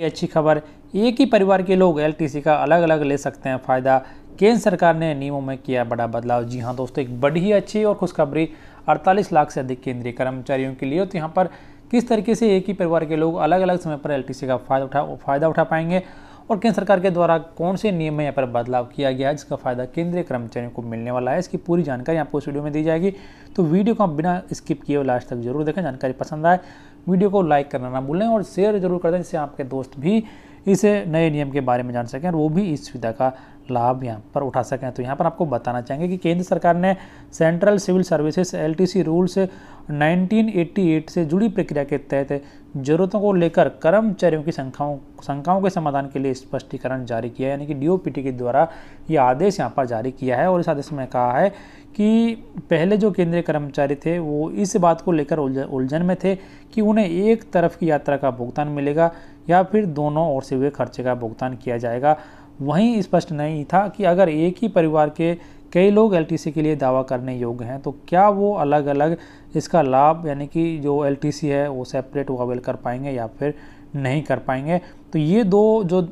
लिए अच्छी खबर एक ही परिवार के लोग एलटीसी का अलग अलग ले सकते हैं फ़ायदा केंद्र सरकार ने नियमों में किया बड़ा बदलाव जी हाँ दोस्तों एक बड़ी ही अच्छी और खुशखबरी 48 लाख से अधिक केंद्रीय कर्मचारियों के लिए तो यहाँ पर किस तरीके से एक ही परिवार के लोग अलग अलग समय पर सी का फायदा उठा फायदा उठा पाएंगे और केंद्र सरकार के द्वारा कौन से नियम में यहाँ पर बदलाव किया गया है जिसका फायदा केंद्रीय कर्मचारियों को मिलने वाला है इसकी पूरी जानकारी आपको इस वीडियो में दी जाएगी तो वीडियो को आप बिना स्किप किए लास्ट तक जरूर देखें जानकारी पसंद आए वीडियो को लाइक करना ना भूलें और शेयर जरूर कर दें जिससे आपके दोस्त भी इस नए नियम के बारे में जान सकें और वो भी इस सुविधा का लाभ यहाँ पर उठा सकें तो यहाँ पर आपको बताना चाहेंगे कि केंद्र सरकार ने central civil services LTC rules 1988 से जुड़ी प्रक्रिया के तहत जरूरतों को लेकर कर्मचारियों की संख्याओं संख्याओं के समाधान के लिए स्पष्टीकरण जारी किया है यानी कि डी के द्वारा ये आदेश यहाँ पर जारी किया है और इस आदेश में कहा है कि पहले जो केंद्रीय कर्मचारी थे वो इस बात को लेकर उलझन में थे कि उन्हें एक तरफ की यात्रा का भुगतान मिलेगा या फिर दोनों ओर से हुए खर्चे का भुगतान किया जाएगा वहीं स्पष्ट नहीं था कि अगर एक ही परिवार के कई लोग एल के लिए दावा करने योग्य हैं तो क्या वो अलग अलग इसका लाभ यानी कि जो एल है वो सेपरेट वो अवेल कर पाएंगे या फिर नहीं कर पाएंगे तो ये दो जो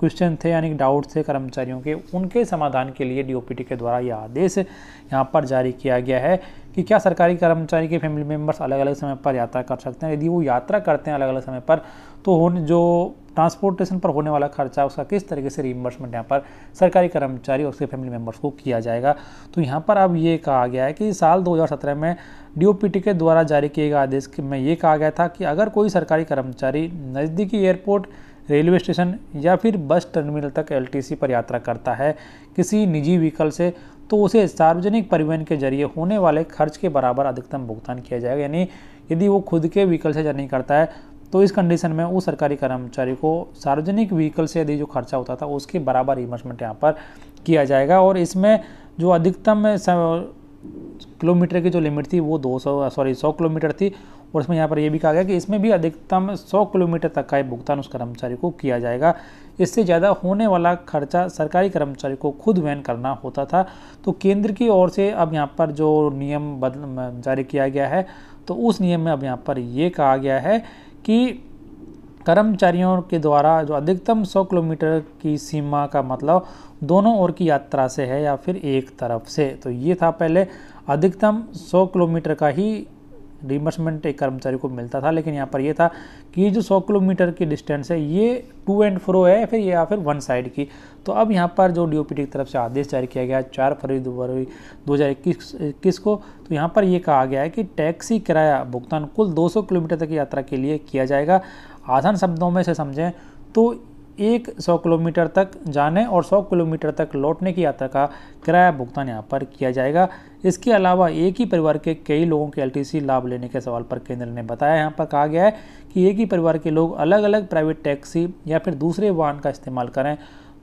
क्वेश्चन थे यानी डाउट थे कर्मचारियों के उनके समाधान के लिए डी के द्वारा यह आदेश यहाँ पर जारी किया गया है कि क्या सरकारी कर्मचारी के फैमिली मेम्बर्स अलग अलग समय पर यात्रा कर सकते हैं यदि वो यात्रा करते हैं अलग अलग समय पर तो उन जो ट्रांसपोर्टेशन पर होने वाला खर्चा उसका किस तरीके से रीइम्बर्समेंट यहाँ पर सरकारी कर्मचारी और उसके फैमिली मेम्बर्स को किया जाएगा तो यहाँ पर अब ये कहा गया है कि साल 2017 में डीओपीटी के द्वारा जारी किए गए आदेश में ये कहा गया था कि अगर कोई सरकारी कर्मचारी नज़दीकी एयरपोर्ट रेलवे स्टेशन या फिर बस टर्मिनल तक एलटीसी पर यात्रा करता है किसी निजी व्हीकल से तो उसे सार्वजनिक परिवहन के जरिए होने वाले खर्च के बराबर अधिकतम भुगतान किया जाएगा यानी यदि वो खुद के व्हीकल से जर्नी करता है तो इस कंडीशन में वो सरकारी कर्मचारी को सार्वजनिक व्हीकल से यदि जो खर्चा होता था उसके बराबर रिमर्समेंट यहाँ पर किया जाएगा और इसमें जो अधिकतम किलोमीटर की जो लिमिट थी वो 200 सॉरी 100 किलोमीटर थी और इसमें यहाँ पर यह भी कहा गया कि इसमें भी अधिकतम 100 किलोमीटर तक का भुगतान उस कर्मचारी को किया जाएगा इससे ज़्यादा होने वाला खर्चा सरकारी कर्मचारी को खुद वहन करना होता था तो केंद्र की ओर से अब यहाँ पर जो नियम बदल जारी किया गया है तो उस नियम में अब यहाँ पर ये कहा गया है कि कर्मचारियों के द्वारा जो अधिकतम 100 किलोमीटर की सीमा का मतलब दोनों ओर की यात्रा से है या फिर एक तरफ से तो ये था पहले अधिकतम 100 किलोमीटर का ही रिमर्समेंट एक कर्मचारी को मिलता था लेकिन यहाँ पर यह था कि जो 100 किलोमीटर की डिस्टेंस है ये टू एंड फ्रो है फिर या फिर वन साइड की तो अब यहाँ पर जो डी की तरफ से आदेश जारी किया गया चार फरवरी फरवरी दो हज़ार इक्कीस को तो यहाँ पर यह कहा गया है कि टैक्सी किराया भुगतान कुल दो किलोमीटर तक की यात्रा के लिए किया जाएगा आसान शब्दों में से समझें तो एक सौ किलोमीटर तक जाने और सौ किलोमीटर तक लौटने की यात्रा का किराया भुगतान यहाँ पर किया जाएगा इसके अलावा एक ही परिवार के कई लोगों के एल लाभ लेने के सवाल पर केंद्र ने बताया यहाँ पर कहा गया है कि एक ही परिवार के लोग अलग अलग प्राइवेट टैक्सी या फिर दूसरे वाहन का इस्तेमाल करें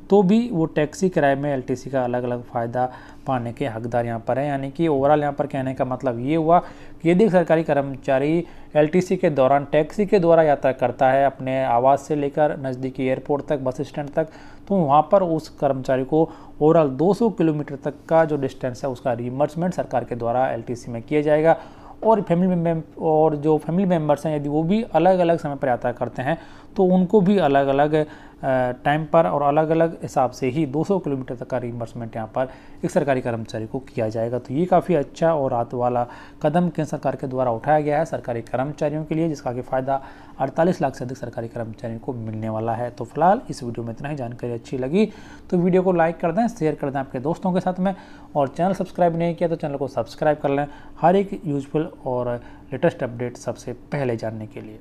तो भी वो टैक्सी किराए में एल का अलग अलग फ़ायदा पाने के हकदार यहाँ पर है यानी कि ओवरऑल यहाँ पर कहने का मतलब ये हुआ कि यदि सरकारी कर्मचारी एल के दौरान टैक्सी के द्वारा यात्रा करता है अपने आवास से लेकर नज़दीकी एयरपोर्ट तक बस स्टैंड तक तो वहाँ पर उस कर्मचारी को ओवरऑल 200 किलोमीटर तक का जो डिस्टेंस है उसका रिमर्समेंट सरकार के द्वारा एल में किया जाएगा और फैमिली मेम और जो फैमिली मेम्बर्स हैं यदि वो भी अलग अलग समय पर यात्रा करते हैं तो उनको भी अलग अलग टाइम पर और अलग अलग हिसाब से ही 200 किलोमीटर तक का रिम्बर्समेंट यहाँ पर एक सरकारी कर्मचारी को किया जाएगा तो ये काफ़ी अच्छा और रात वाला कदम केंद्र सरकार के द्वारा उठाया गया है सरकारी कर्मचारियों के लिए जिसका कि फ़ायदा अड़तालीस लाख से अधिक सरकारी कर्मचारियों को मिलने वाला है तो फिलहाल इस वीडियो में इतना ही जानकारी अच्छी लगी तो वीडियो को लाइक कर दें शेयर कर दें आपके दोस्तों के साथ में और चैनल सब्सक्राइब नहीं किया तो चैनल को सब्सक्राइब कर लें हर एक यूजफुल और लेटेस्ट अपडेट सबसे पहले जानने के लिए